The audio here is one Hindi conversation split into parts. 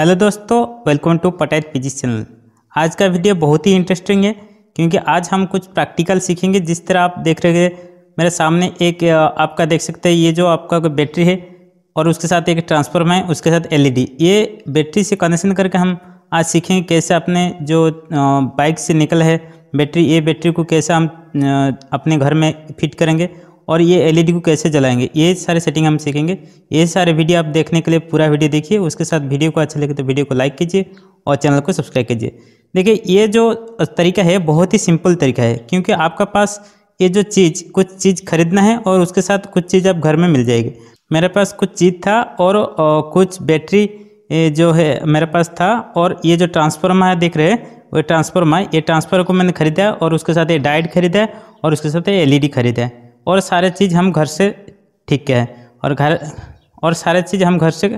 हेलो दोस्तों welcome to Patel PG channel आज का वीडियो बहुत ही इंटरेस्टिंग है क्योंकि आज हम कुछ प्रैक्टिकल सीखेंगे जिस तरह आप देख रहे हैं मेरे सामने एक आपका देख सकते हैं ये जो आपका बैटरी है और उसके साथ एक ट्रांसफार्मर है उसके साथ एलईडी ये बैटरी से कनेक्शन करके हम आज सीखेंगे कैसे अपने जो बाइक से निकल है बैटरी ये बैटरी को कैसे हम अपने घर में फिट करेंगे और ये एलईडी e को कैसे जलाएंगे ये सारे सेटिंग हम सीखेंगे ये सारे वीडियो आप देखने के लिए पूरा वीडियो देखिए उसके साथ वीडियो को अच्छा लगे तो वीडियो को लाइक कीजिए और चैनल को सब्सक्राइब कीजिए देखिए ये जो तरीका है बहुत ही सिंपल तरीका है क्योंकि आपका पास ये जो चीज़ कुछ चीज़ खरीदना है और उसके साथ कुछ चीज़ आप घर में मिल जाएगी मेरे पास कुछ चीज़ था और कुछ बैटरी जो है मेरे पास था और ये जो ट्रांसफार्मर है देख रहे हैं वो ट्रांसफार्मर ये ट्रांसफार्मर को मैंने खरीदा और उसके साथ ये डाइट खरीदा और उसके साथ ये एलईडी e खरीदा है और सारे चीज़ हम घर से ठीक के है और घर और सारे चीज़ हम घर से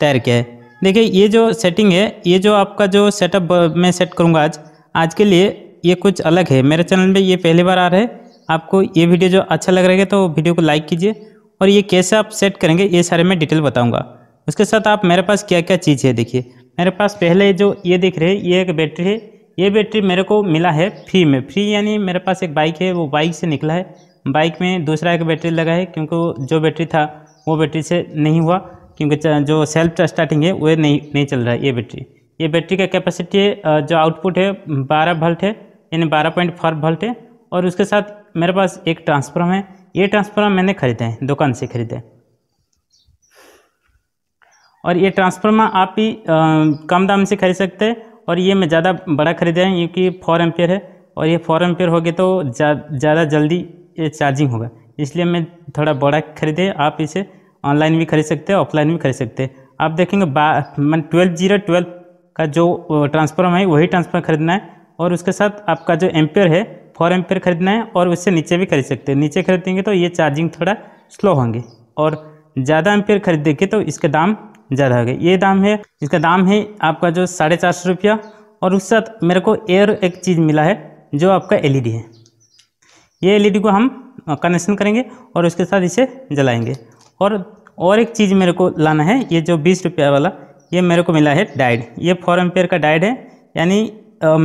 तैर के है देखिए ये जो सेटिंग है ये जो आपका जो सेटअप मैं सेट करूँगा आज आज के लिए ये कुछ अलग है मेरे चैनल में ये पहली बार आ रहा है आपको ये वीडियो जो अच्छा लग रहा है तो वीडियो को लाइक कीजिए और ये कैसे आप सेट करेंगे ये सारे मैं डिटेल बताऊँगा उसके साथ आप मेरे पास क्या क्या चीज़ है देखिए मेरे पास पहले जो ये दिख रहे हैं ये एक बैटरी है ये बैटरी मेरे को मिला है फ्री में फ्री यानी मेरे पास एक बाइक है वो बाइक से निकला है बाइक में दूसरा एक बैटरी लगा है क्योंकि जो बैटरी था वो बैटरी से नहीं हुआ क्योंकि जो सेल्फ स्टार्टिंग है वह नहीं नहीं चल रहा है ये बैटरी ये बैटरी का कैपेसिटी है जो आउटपुट है बारह भल्ट है यानी बारह पॉइंट फोर भल्ट है और उसके साथ मेरे पास एक ट्रांसफार्म है ये ट्रांसफार्म मैंने खरीदा है दुकान से खरीदा है और ये ट्रांसफार्मर आप ही कम दाम से खरीद सकते हैं और ये मैं ज़्यादा बड़ा खरीदा है क्योंकि फोर एम्पियर है और ये फोर एम्पियर हो गया तो ज़्यादा जा, जल्दी ये चार्जिंग होगा इसलिए मैं थोड़ा बड़ा खरीदे आप इसे ऑनलाइन भी खरीद सकते हैं ऑफलाइन भी खरीद सकते हैं आप देखेंगे बा मैं ट्वेल्व जीरो ट्वेल्व का जो ट्रांसफार्म है वही ट्रांसफार्म खरीदना है और उसके साथ आपका जो एम्पेयर है फोर एम्पेयर खरीदना है और उससे नीचे भी खरीद सकते हैं नीचे खरीदेंगे तो ये चार्जिंग थोड़ा स्लो होंगे और ज़्यादा एम्पेयर खरीदेंगे तो इसका दाम ज़्यादा होगा ये दाम है इसका दाम है आपका जो साढ़े चार सौ रुपया और उस साथ मेरे को एयर एक चीज़ मिला है जो आपका डी e है ये एलईडी e को हम कनेक्शन करेंगे और उसके साथ इसे जलाएंगे और और एक चीज़ मेरे को लाना है ये जो बीस रुपया वाला ये मेरे को मिला है डाइड ये फोर एम्पेयर का डाइड है यानी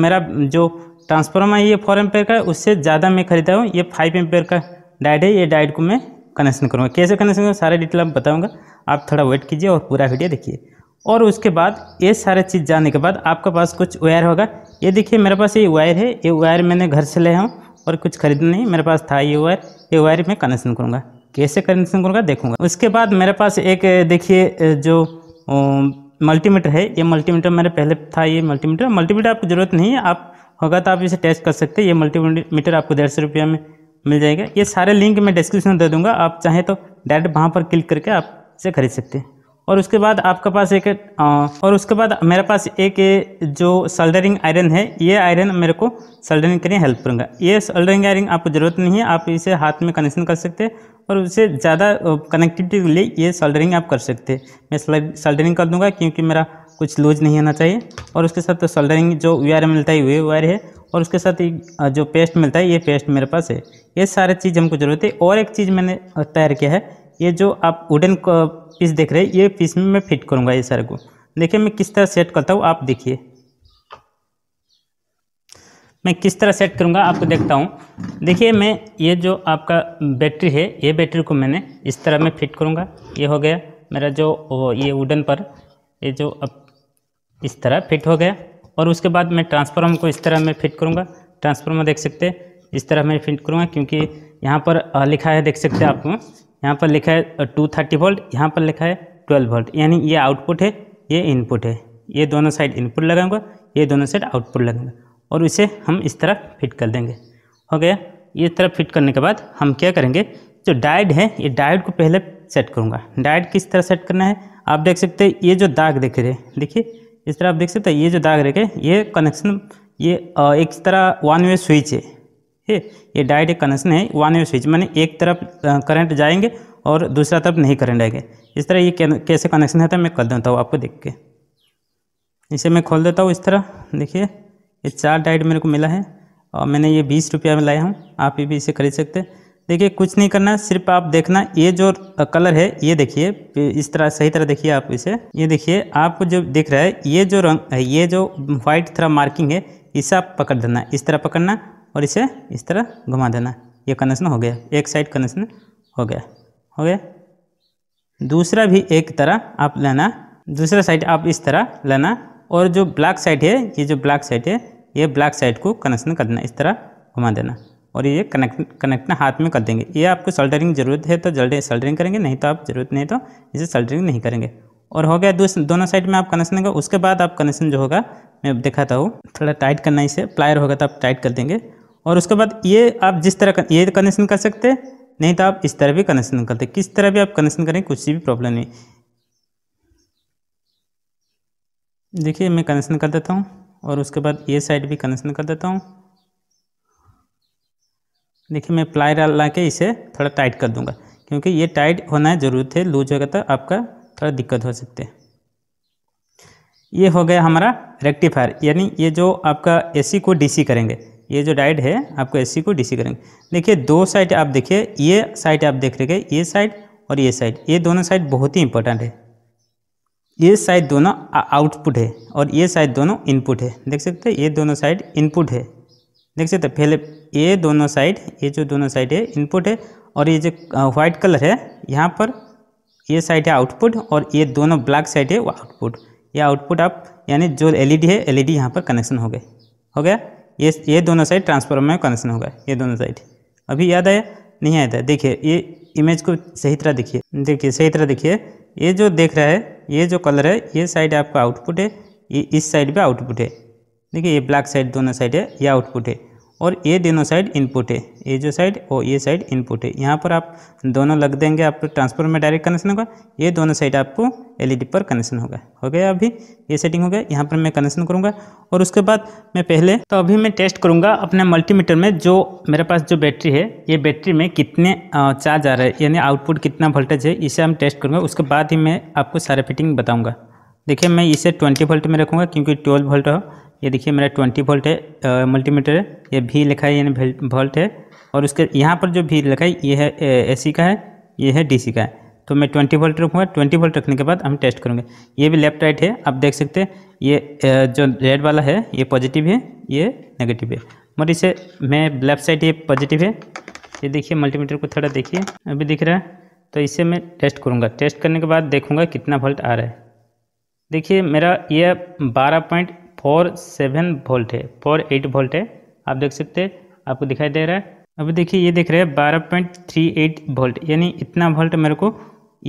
मेरा जो ट्रांसफार्मर है ये फोर एम्पेयर का है उससे ज़्यादा मैं खरीदा हूँ ये फाइव एम्पेयर का डाइड है ये डाइड को मैं कनेक्शन करूँगा कैसे कनेक्शन करूँगा सारे डिटेल आप बताऊँगा आप थोड़ा वेट कीजिए और पूरा वीडियो देखिए और उसके बाद ये सारे चीज़ जाने के बाद आपके पास कुछ वायर होगा ये देखिए मेरे पास ये वायर है ये वायर मैंने घर से ले हूँ और कुछ खरीदना नहीं मेरे पास था ये वायर ये वायर मैं कनेक्शन करूँगा कैसे कनेक्शन करूँगा देखूँगा उसके बाद मेरे पास एक देखिए जो मल्टीमीटर है ये मल्टीमीटर मेरे पहले था ये मल्टीमीटर मल्टीमीटर आपको ज़रूरत नहीं है आप होगा तो आप इसे टेस्ट कर सकते हैं ये मल्टीमीटर आपको डेढ़ सौ रुपये में मिल जाएगा ये सारे लिंक मैं डिस्क्रिप्शन में दे दूँगा आप चाहें तो डायरेक्ट वहाँ पर क्लिक करके आप इसे खरीद सकते हैं और उसके बाद आपके पास एक और उसके बाद मेरे पास एक जो सल्डरिंग आयरन है ये आयरन मेरे को सल्डरिंग करने हेल्प करूँगा ये सल्डरिंग आयरन आपको ज़रूरत नहीं है आप इसे हाथ में कनेक्शन कर सकते हैं और उसे ज़्यादा कनेक्टिविटी के लिए ये सल्डरिंग आप कर सकते हैं मैं सल्डरिंग कर दूँगा क्योंकि मेरा कुछ लूज नहीं होना चाहिए और उसके साथ तो सल्डरिंग जो वायर मिलता है वे वायर है और उसके साथ जो पेस्ट मिलता है ये पेस्ट मेरे पास है ये सारे चीज़ हमको ज़रूरत है और एक चीज़ मैंने तैयार किया है ये जो आप वुडन पीस देख रहे हैं ये पीस में मैं फिट करूँगा ये सर को देखिए मैं किस तरह सेट करता हूँ आप देखिए मैं किस तरह सेट करूँगा आपको देखता हूँ देखिए मैं ये जो आपका बैटरी है ये बैटरी को मैंने इस तरह में फिट करूँगा ये हो गया मेरा जो ये वुडन पर ये जो अब इस तरह फिट हो गया और उसके बाद मैं ट्रांसफार्मर को इस तरह में फिट करूँगा ट्रांसफार्मर देख सकते हैं इस तरह मैं फिट करूँगा क्योंकि यहाँ पर लिखा है देख सकते हैं आपको यहाँ पर लिखा है टू थर्टी वोल्ट यहाँ पर लिखा है ट्वेल्व वोल्ट यानी ये आउटपुट है ये इनपुट है ये दोनों साइड इनपुट लगाऊंगा ये दोनों साइड आउटपुट लगाऊंगा और इसे हम इस तरह फिट कर देंगे हो गया इस तरह फिट करने के बाद हम क्या करेंगे जो डायड है ये डायड को पहले सेट करूँगा डायड किस तरह सेट करना है आप देख सकते हैं ये जो दाग देख रहे देखिए इस तरह आप देख सकते हैं ये जो दाग रखे ये कनेक्शन ये एक तरह वन वे स्विच है है ये डायरेक्ट कनेक्शन है वन वे स्विच मैंने एक तरफ करंट जाएंगे और दूसरा तरफ नहीं करंट आएंगे इस तरह ये कैसे कनेक्शन है तो मैं कर देता हूँ आपको देख के इसे मैं खोल देता हूँ इस तरह देखिए ये चार डाइट मेरे को मिला है और मैंने ये बीस रुपया में लाया हूँ आप ये भी इसे खरीद सकते हैं देखिए कुछ नहीं करना सिर्फ आप देखना ये जो कलर है ये देखिए इस तरह सही तरह देखिए आप इसे ये देखिए आपको जो दिख रहा है ये जो रंग ये जो वाइट थोड़ा मार्किंग है इसे आप पकड़ देना इस तरह पकड़ना और इसे इस तरह घुमा देना ये कनेक्शन हो गया एक साइड कनेक्शन हो गया हो गया दूसरा भी एक तरह आप लेना दूसरा साइड आप इस तरह लेना और जो ब्लैक साइड है ये जो ब्लैक साइड है ये ब्लैक साइड को कनेक्शन कर देना इस तरह घुमा देना और ये कनेक्ट कनेक्ट ना हाथ में कर देंगे ये आपको सोल्डरिंग जरूरत है तो जल्दी सोल्डरिंग करेंगे नहीं तो आप जरूरत नहीं तो इसे सोल्डरिंग नहीं करेंगे और हो गया दोनों साइड में आप कनेक्शन का उसके बाद आप कनेक्शन जो होगा मैं दिखाता हूँ थोड़ा टाइट करना इसे प्लायर होगा तो आप टाइट कर देंगे और उसके बाद ये आप जिस तरह ये कनेक्शन कर सकते नहीं तो आप इस तरह भी कनेक्शन करते किस तरह भी आप कनेक्शन करें कुछ भी प्रॉब्लम नहीं देखिए मैं कनेक्शन कर देता हूँ और उसके बाद ये साइड भी कनेक्शन कर देता हूँ देखिए मैं प्लाई ला के इसे थोड़ा टाइट कर दूंगा क्योंकि ये टाइट होना ज़रूरत है लूज होगा तो आपका थोड़ा दिक्कत हो सकती है ये हो गया हमारा रेक्टिफायर यानी ये जो आपका एसी को डीसी करेंगे ये जो डाइड है आपको एस को डी करेंगे देखिए दो साइड आप देखिए ये साइड आप देख रहे ये साइड और ये साइड ये दोनों साइड बहुत ही इंपॉर्टेंट है ये साइड दोनों आउटपुट है और ये साइड दोनों इनपुट है देख सकते हैं ये दोनों साइड इनपुट है देख सकते हैं पहले ये दोनों साइड ये जो दोनों साइड है इनपुट है और ये जो वाइट कलर है यहाँ पर ये साइड है आउटपुट और ये दोनों ब्लैक साइड है वो आउटपुट ये आउटपुट आप यानी जो एलईडी है एलईडी ई यहाँ पर कनेक्शन हो गए हो गया ये ये दोनों साइड ट्रांसफॉर्मर में कनेक्शन होगा ये दोनों साइड अभी याद आया नहीं आया था देखिए ये इमेज को सही तरह देखिए देखिए सही तरह देखिए ये जो देख रहा है ये जो कलर है ये साइड आपका आउटपुट है ये इस साइड पे आउटपुट है देखिए ये ब्लैक साइड दोनों साइड है ये आउटपुट है और ये दोनों साइड इनपुट है ये जो साइड और ये साइड इनपुट है यहाँ पर आप दोनों लग देंगे आपको ट्रांसफर में डायरेक्ट कनेक्शन होगा ये दोनों साइड आपको एलईडी पर कनेक्शन होगा हो गया अभी ये सेटिंग हो गया यहाँ पर मैं कनेक्शन करूँगा और उसके बाद मैं पहले तो अभी मैं टेस्ट करूँगा अपने मल्टीमीटर में जो मेरे पास जो बैटरी है ये बैटरी में कितने चार्ज आ रहा है यानी आउटपुट कितना वोल्टेज है इसे हम टेस्ट करूँगा उसके बाद ही मैं आपको सारे फिटिंग बताऊँगा देखिए मैं इसे ट्वेंटी वोल्ट में रखूँगा क्योंकि ट्वेल्व वोल्ट हो ये देखिए मेरा ट्वेंटी वोल्ट है मल्टीमीटर है ये भी लिखा है यानी वोल्ट है और उसके यहाँ पर जो भी लिखा है ये है ए का है ये है डी का है तो मैं ट्वेंटी वोल्ट रखूँगा ट्वेंटी वोल्ट रखने के बाद हम टेस्ट करूँगे ये भी लेफ्ट राइट है आप देख सकते हैं ये जो रेड वाला है ये पॉजिटिव है ये नेगेटिव है मगर इसे मैं लेफ्ट साइड ये पॉजिटिव है ये देखिए मल्टीमीटर को थोड़ा देखिए अभी दिख रहा है तो इसे मैं टेस्ट करूँगा टेस्ट करने के बाद देखूँगा कितना वोल्ट आ रहा है देखिए मेरा ये बारह पॉइंट फोर सेवन वोल्ट है फोर एट वोल्ट है आप देख सकते हैं आपको दिखाई दे रहा है अभी देखिए ये देख रहे हैं बारह पॉइंट थ्री एट वोल्ट यानी इतना वोल्ट मेरे को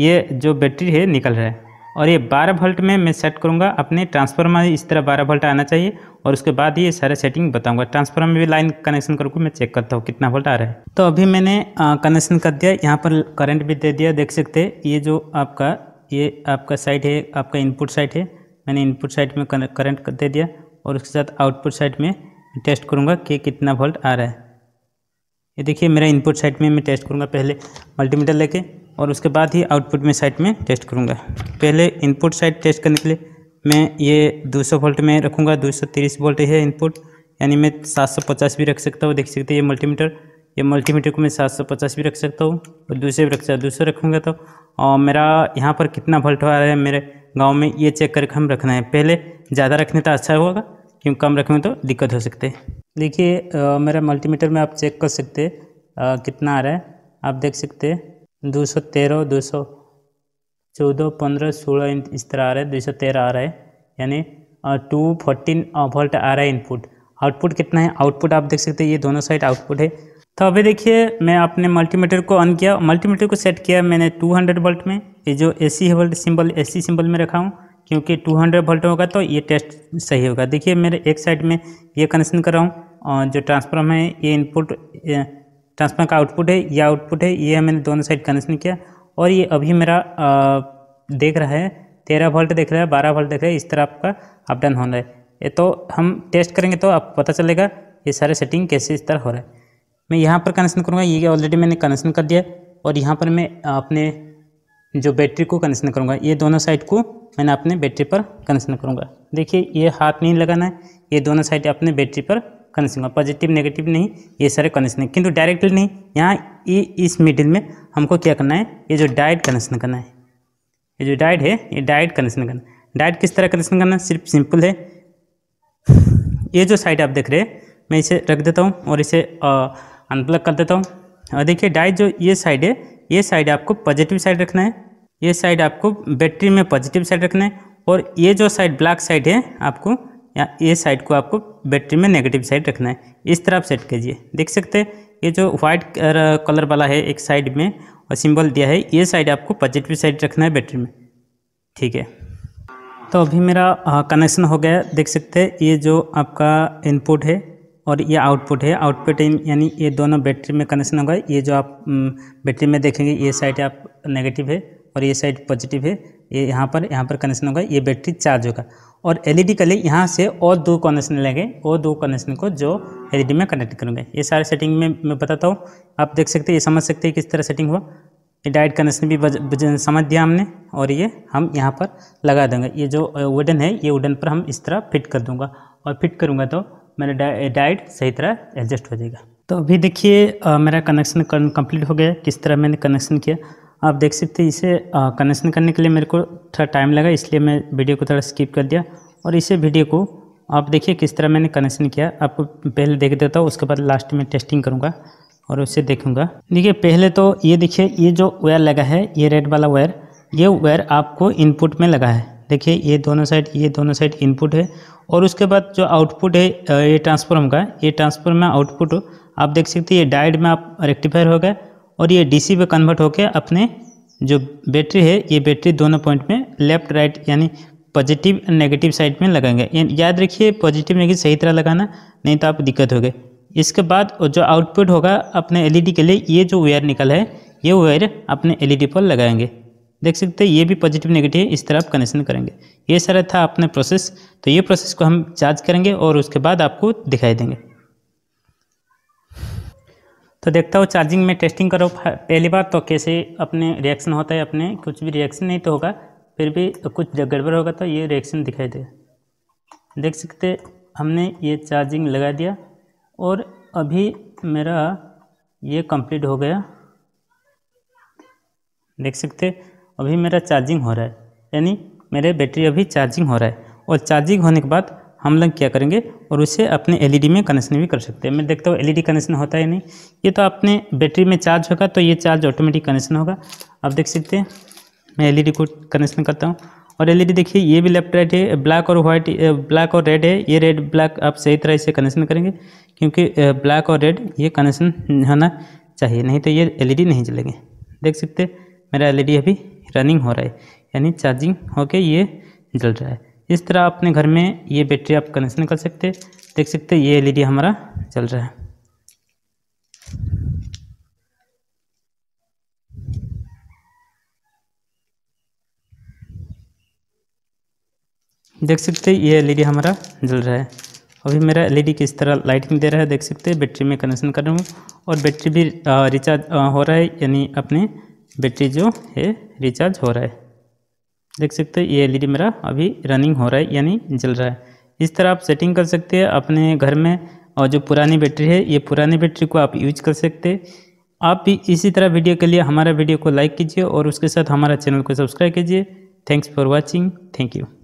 ये जो बैटरी है निकल रहा है और ये बारह वोल्ट में मैं सेट करूँगा अपने ट्रांसफार्मर इस तरह बारह वोल्ट आना चाहिए और उसके बाद ये सारे सेटिंग बताऊँगा ट्रांसफार्मर में भी लाइन कनेक्शन करके मैं चेक करता हूँ कितना वोल्ट आ रहा है तो अभी मैंने कनेक्शन कर दिया यहाँ पर करंट भी दे दिया देख सकते ये जो आपका ये आपका साइड है आपका इनपुट साइड है मैंने इनपुट साइड में करंट दे दिया और उसके साथ आउटपुट साइड में टेस्ट करूँगा कि कितना वोल्ट आ रहा है ये देखिए मेरा इनपुट साइड में मैं टेस्ट करूँगा पहले मल्टीमीटर लेके और उसके बाद ही आउटपुट में साइड में टेस्ट करूँगा पहले इनपुट साइड टेस्ट करने के लिए मैं ये 200 वोल्ट में रखूँगा 230 वोल्ट है इनपुट यानी मैं 750 भी रख सकता हूँ देख सकते हैं ये मल्टीमीटर ये मल्टीमीटर को मैं 750 भी रख सकता हूँ और दूसरे भी रख सकता दूसरे रखूँगा तो और मेरा यहाँ पर कितना वोल्ट आ रहा है मेरे गाँव में ये चेक करके हम रखना है पहले ज़्यादा रखने तो अच्छा होगा क्योंकि कम रखने तो दिक्कत हो सकती है देखिए मेरा मल्टीमीटर में आप चेक कर सकते आ, कितना आ रहा है आप देख सकते दो सौ तेरह दो सौ चौदह पंद्रह सोलह इस तरह आ रहा है दो सौ तेरह आ रहा है यानी टू फोर्टीन वोल्ट आ रहा है इनपुट आउटपुट कितना है आउटपुट आप देख सकते हैं ये दोनों साइड आउटपुट है तो अभी देखिए मैं अपने मल्टीमीटर को ऑन किया मल्टीमीटर को सेट किया मैंने 200 वोल्ट में ये जो A C volt symbol A C symbol में रखा हूँ क्योंकि 200 वोल्ट होगा तो ये टेस्ट सही होगा देखिए मेरे एक साइड में ये कनेक्शन कर रहा हूँ और जो ट्रांसफार्म है ये इनपुट ट्रांसफार्म का आउटपुट है ये आउटपुट है ये मैंने दोनों साइड कनेक्शन किया और ये अभी मेरा आ, देख रहा है तेरह वोल्ट देख रहा है बारह वोल्ट देख रहा है इस तरह आपका अपडाउन हो रहा है ये तो हम टेस्ट करेंगे तो आपको पता चलेगा ये सारे सेटिंग कैसे इस तरह हो रहा है मैं यहाँ पर कनेक्शन करूँगा ये ऑलरेडी मैंने कनेक्शन कर दिया और यहाँ पर मैं अपने जो बैटरी को कनेक्शन करूँगा ये दोनों साइड को मैंने अपने बैटरी पर कनेक्शन करूँगा देखिए ये हाथ नहीं लगाना है ये दोनों साइड अपने बैटरी पर कनेक्शन करूँगा पॉजिटिव नेगेटिव नहीं ये सारे कनेक्शन है किंतु डायरेक्टली नहीं यहाँ ये इस मिडिल में हमको क्या करना है ये जो डाइट कनेक्शन करना है ये जो डाइट है ये डाइट कनेक्शन करना है किस तरह कनेक्शन करना है सिर्फ सिंपल है ये जो साइड आप देख रहे हैं मैं इसे रख देता हूँ और इसे अनप्लग कर देता हूँ और देखिए डाइट जो ये साइड है ये साइड आपको पॉजिटिव साइड रखना है ये साइड आपको बैटरी में पॉजिटिव साइड रखना है और ये जो साइड ब्लैक साइड है आपको या ये साइड को आपको बैटरी में नेगेटिव साइड रखना है इस तरह आप सेट कीजिए देख सकते हैं ये जो व्हाइट कलर वाला है एक साइड में और सिंबल दिया है ये साइड आपको पॉजिटिव साइड रखना है बैटरी में ठीक है तो अभी मेरा कनेक्शन हो गया देख सकते हैं ये जो आपका इनपुट है और ये आउटपुट है आउटपुट यानी ये दोनों बैटरी में कनेक्शन होगा ये जो आप बैटरी में देखेंगे ये साइड आप नेगेटिव है और ये साइड पॉजिटिव है ये यहाँ पर यहाँ पर कनेक्शन होगा ये बैटरी चार्ज होगा और एलईडी e के लिए यहाँ से और दो कनेक्शन लेंगे और दो कनेक्शन को जो एलईडी e में कनेक्ट करूँगा ये सारे सेटिंग में मैं बताता हूँ आप देख सकते हैं ये समझ सकते हैं किस तरह सेटिंग हुआ ये डायरेक्ट कनेक्शन भी बज, बज, समझ दिया हमने और ये हम यहाँ पर लगा देंगे ये जो वुडन है ये वुडन पर हम इस तरह फिट कर दूँगा और फिट करूँगा तो मेरा डाइट सही तरह एडजस्ट हो जाएगा तो अभी देखिए मेरा कनेक्शन कंप्लीट हो गया किस तरह मैंने कनेक्शन किया आप देख सकते हैं इसे कनेक्शन करने के लिए मेरे को थोड़ा टाइम लगा इसलिए मैं वीडियो को थोड़ा स्किप कर दिया और इसे वीडियो को आप देखिए किस तरह मैंने कनेक्शन किया आपको पहले देख देता हूँ उसके बाद लास्ट में टेस्टिंग करूँगा और उसे देखूँगा देखिए पहले तो ये देखिए ये जो वायर लगा है ये रेड वाला वायर ये वायर आपको इनपुट में लगा है देखिए ये दोनों साइड ये दोनों साइड इनपुट है और उसके बाद जो आउटपुट है ये ट्रांसफॉर्म का ये ट्रांसफॉर्म में आउटपुट आप देख सकते हैं ये डायड में आप रेक्टिफायर हो गए और ये डीसी पे कन्वर्ट होकर अपने जो बैटरी है ये बैटरी दोनों पॉइंट में लेफ्ट राइट यानी पॉजिटिव एंड नेगेटिव साइड में लगाएंगे याद रखिए पॉजिटिव नेगेटिव सही तरह लगाना नहीं तो आप दिक्कत हो इसके बाद जो आउटपुट होगा अपने एलईडी के लिए ये जो वायर निकल है ये वायर अपने एलईडी पर लगाएंगे देख सकते हैं ये भी पॉजिटिव नेगेटिव इस तरह आप कनेक्शन करेंगे ये सारा था अपने प्रोसेस तो ये प्रोसेस को हम चार्ज करेंगे और उसके बाद आपको दिखाई देंगे तो देखता हो चार्जिंग में टेस्टिंग करो पहली बार तो कैसे अपने रिएक्शन होता है अपने कुछ भी रिएक्शन नहीं तो होगा फिर भी कुछ गड़बड़ होगा तो ये रिएक्शन दिखाई देगा देख सकते हमने ये चार्जिंग लगा दिया और अभी मेरा ये कंप्लीट हो गया देख सकते अभी मेरा चार्जिंग हो रहा है यानी मेरे बैटरी अभी चार्जिंग हो रहा है और चार्जिंग होने के बाद हम लोग क्या करेंगे और उसे अपने एलईडी e में कनेक्शन भी कर सकते हैं मैं देखता हूँ एलईडी कनेक्शन e होता है नहीं ये तो अपने बैटरी में चार्ज होगा तो ये चार्ज ऑटोमेटिक कनेक्शन होगा आप देख सकते हैं मैं एलईडी e को कनेक्शन करता हूँ और एलईडी देखिए ये भी लेफ्ट राइट है ब्लैक और व्हाइट ब्लैक और रेड है ये रेड ब्लैक आप सही तरह से कनेक्शन करेंगे क्योंकि ब्लैक और रेड ये कनेक्शन होना चाहिए नहीं तो ये एल नहीं चलेंगे देख सकते मेरा एल अभी रनिंग हो रहा है यानी चार्जिंग होके ये जल रहा है इस तरह अपने घर में ये बैटरी आप कनेक्शन कर सकते देख सकते ये एल हमारा चल रहा है देख सकते हैं ये एलईडी हमारा जल रहा है अभी मेरा एलईडी किस तरह लाइटिंग दे रहा है देख सकते हैं बैटरी में कनेक्शन कर रहा हूँ और बैटरी भी रिचार्ज हो रहा है यानी अपने बैटरी जो है रिचार्ज हो रहा है देख सकते हो ये एलईडी मेरा अभी रनिंग हो रहा है यानी जल रहा है इस तरह आप सेटिंग कर सकते हैं अपने घर में और जो पुरानी बैटरी है ये पुरानी बैटरी को आप यूज कर सकते हैं आप भी इसी तरह वीडियो के लिए हमारा वीडियो को लाइक कीजिए और उसके साथ हमारा चैनल को सब्सक्राइब कीजिए thanks for watching thank you